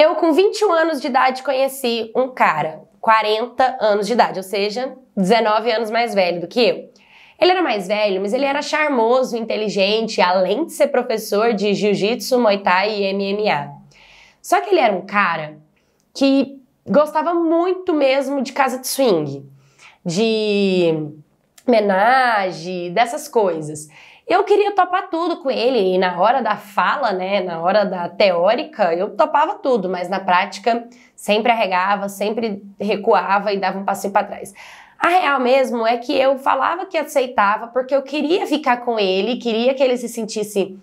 Eu, com 21 anos de idade, conheci um cara, 40 anos de idade, ou seja, 19 anos mais velho do que eu. Ele era mais velho, mas ele era charmoso, inteligente, além de ser professor de jiu-jitsu, muay thai e MMA. Só que ele era um cara que gostava muito mesmo de casa de swing, de menage, dessas coisas. Eu queria topar tudo com ele e na hora da fala, né, na hora da teórica, eu topava tudo, mas na prática sempre arregava, sempre recuava e dava um passinho para trás. A real mesmo é que eu falava que aceitava porque eu queria ficar com ele, queria que ele se sentisse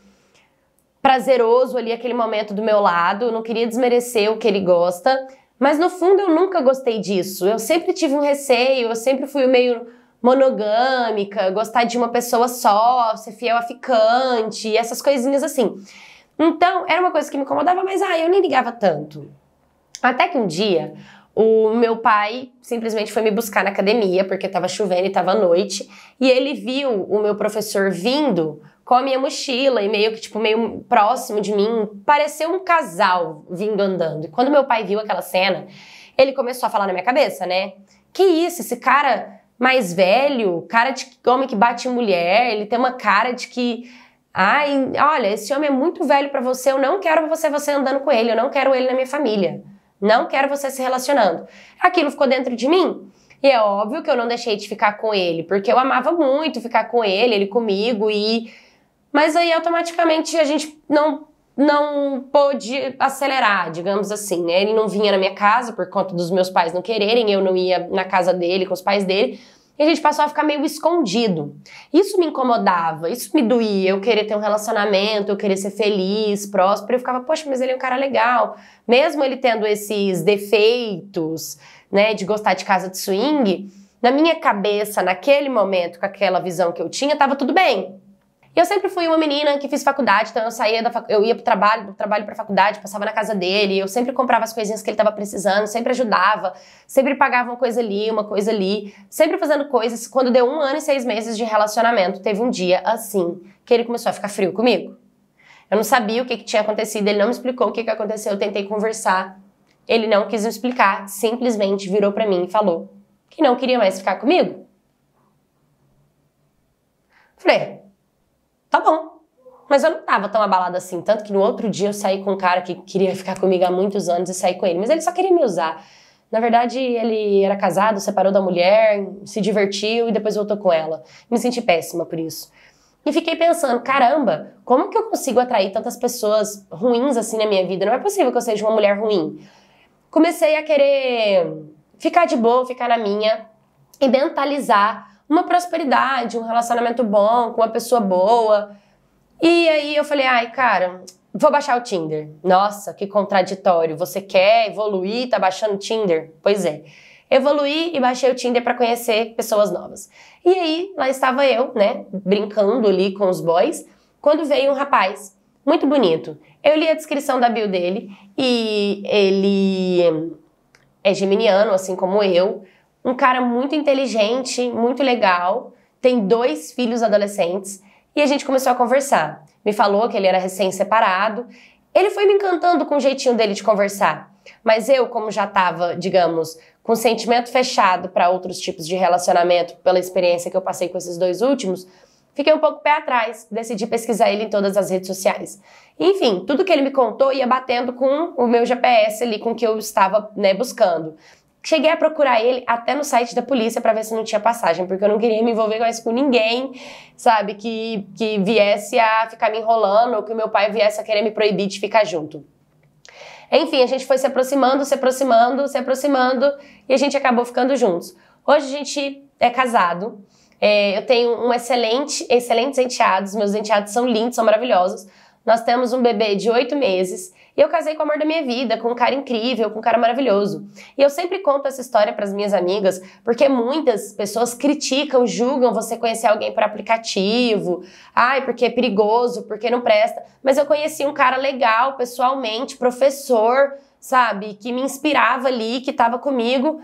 prazeroso ali aquele momento do meu lado, não queria desmerecer o que ele gosta, mas no fundo eu nunca gostei disso. Eu sempre tive um receio, eu sempre fui meio monogâmica, gostar de uma pessoa só, ser fiel a ficante, essas coisinhas assim. Então, era uma coisa que me incomodava, mas ah, eu nem ligava tanto. Até que um dia, o meu pai simplesmente foi me buscar na academia, porque estava chovendo e estava noite, e ele viu o meu professor vindo com a minha mochila e meio que, tipo, meio próximo de mim. Pareceu um casal vindo andando. E quando meu pai viu aquela cena, ele começou a falar na minha cabeça, né? Que isso, esse cara mais velho, cara de homem que bate mulher, ele tem uma cara de que ai, olha, esse homem é muito velho para você, eu não quero você você andando com ele, eu não quero ele na minha família. Não quero você se relacionando. Aquilo ficou dentro de mim. E é óbvio que eu não deixei de ficar com ele, porque eu amava muito ficar com ele, ele comigo e mas aí automaticamente a gente não não pôde acelerar, digamos assim, né? Ele não vinha na minha casa por conta dos meus pais não quererem, eu não ia na casa dele, com os pais dele. E a gente passou a ficar meio escondido. Isso me incomodava, isso me doía. Eu queria ter um relacionamento, eu queria ser feliz, próspero. Eu ficava, poxa, mas ele é um cara legal. Mesmo ele tendo esses defeitos, né, de gostar de casa de swing, na minha cabeça, naquele momento, com aquela visão que eu tinha, tava tudo bem. Eu sempre fui uma menina que fiz faculdade, então eu saía da fac... eu ia pro trabalho, do trabalho pra faculdade, passava na casa dele, eu sempre comprava as coisinhas que ele tava precisando, sempre ajudava, sempre pagava uma coisa ali, uma coisa ali, sempre fazendo coisas. Quando deu um ano e seis meses de relacionamento, teve um dia assim que ele começou a ficar frio comigo. Eu não sabia o que, que tinha acontecido, ele não me explicou o que, que aconteceu, eu tentei conversar. Ele não quis me explicar, simplesmente virou para mim e falou que não queria mais ficar comigo. Falei, mas eu não tava tão abalada assim. Tanto que no outro dia eu saí com um cara que queria ficar comigo há muitos anos e saí com ele. Mas ele só queria me usar. Na verdade, ele era casado, separou da mulher, se divertiu e depois voltou com ela. Me senti péssima por isso. E fiquei pensando, caramba, como que eu consigo atrair tantas pessoas ruins assim na minha vida? Não é possível que eu seja uma mulher ruim. Comecei a querer ficar de boa, ficar na minha e mentalizar uma prosperidade, um relacionamento bom, com uma pessoa boa. E aí eu falei, ai, cara, vou baixar o Tinder. Nossa, que contraditório. Você quer evoluir, tá baixando o Tinder? Pois é. Evoluí e baixei o Tinder para conhecer pessoas novas. E aí, lá estava eu, né, brincando ali com os boys, quando veio um rapaz, muito bonito. Eu li a descrição da bio dele e ele é geminiano, assim como eu. Um cara muito inteligente, muito legal, tem dois filhos adolescentes e a gente começou a conversar. Me falou que ele era recém-separado. Ele foi me encantando com o jeitinho dele de conversar. Mas eu, como já estava, digamos, com sentimento fechado para outros tipos de relacionamento, pela experiência que eu passei com esses dois últimos, fiquei um pouco pé atrás, decidi pesquisar ele em todas as redes sociais. Enfim, tudo que ele me contou ia batendo com o meu GPS ali, com o que eu estava né, buscando. Cheguei a procurar ele até no site da polícia para ver se não tinha passagem, porque eu não queria me envolver mais com ninguém, sabe, que, que viesse a ficar me enrolando ou que meu pai viesse a querer me proibir de ficar junto. Enfim, a gente foi se aproximando, se aproximando, se aproximando e a gente acabou ficando juntos. Hoje a gente é casado. É, eu tenho um excelente, excelentes enteados. Meus enteados são lindos, são maravilhosos. Nós temos um bebê de oito meses e eu casei com o amor da minha vida, com um cara incrível, com um cara maravilhoso. E eu sempre conto essa história para as minhas amigas, porque muitas pessoas criticam, julgam você conhecer alguém por aplicativo. Ai, porque é perigoso, porque não presta. Mas eu conheci um cara legal, pessoalmente, professor, sabe, que me inspirava ali, que estava comigo,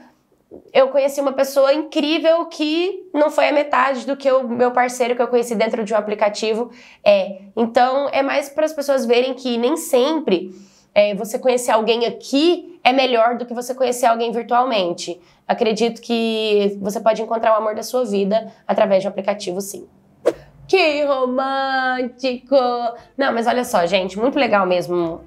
eu conheci uma pessoa incrível que não foi a metade do que o meu parceiro que eu conheci dentro de um aplicativo é. Então é mais para as pessoas verem que nem sempre é, você conhecer alguém aqui é melhor do que você conhecer alguém virtualmente. Acredito que você pode encontrar o amor da sua vida através de um aplicativo, sim que romântico! Não, mas olha só, gente, muito legal mesmo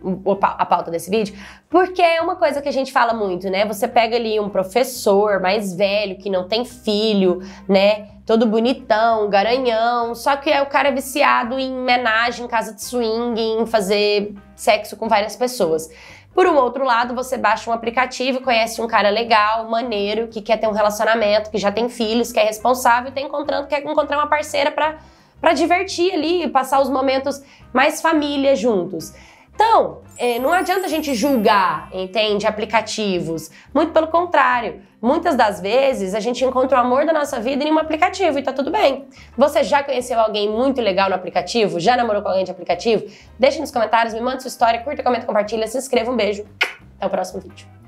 a pauta desse vídeo, porque é uma coisa que a gente fala muito, né? Você pega ali um professor mais velho, que não tem filho, né? Todo bonitão, garanhão, só que é o cara viciado em homenagem, casa de swing, em fazer sexo com várias pessoas. Por um outro lado, você baixa um aplicativo, conhece um cara legal, maneiro, que quer ter um relacionamento, que já tem filhos, que é responsável, e tá encontrando, quer encontrar uma parceira para para divertir ali, passar os momentos mais família juntos. Então, é, não adianta a gente julgar, entende, aplicativos. Muito pelo contrário. Muitas das vezes a gente encontra o amor da nossa vida em um aplicativo e tá tudo bem. Você já conheceu alguém muito legal no aplicativo? Já namorou com alguém de aplicativo? Deixa nos comentários, me manda sua história, curta, comenta, compartilha, se inscreva. Um beijo. Até o próximo vídeo.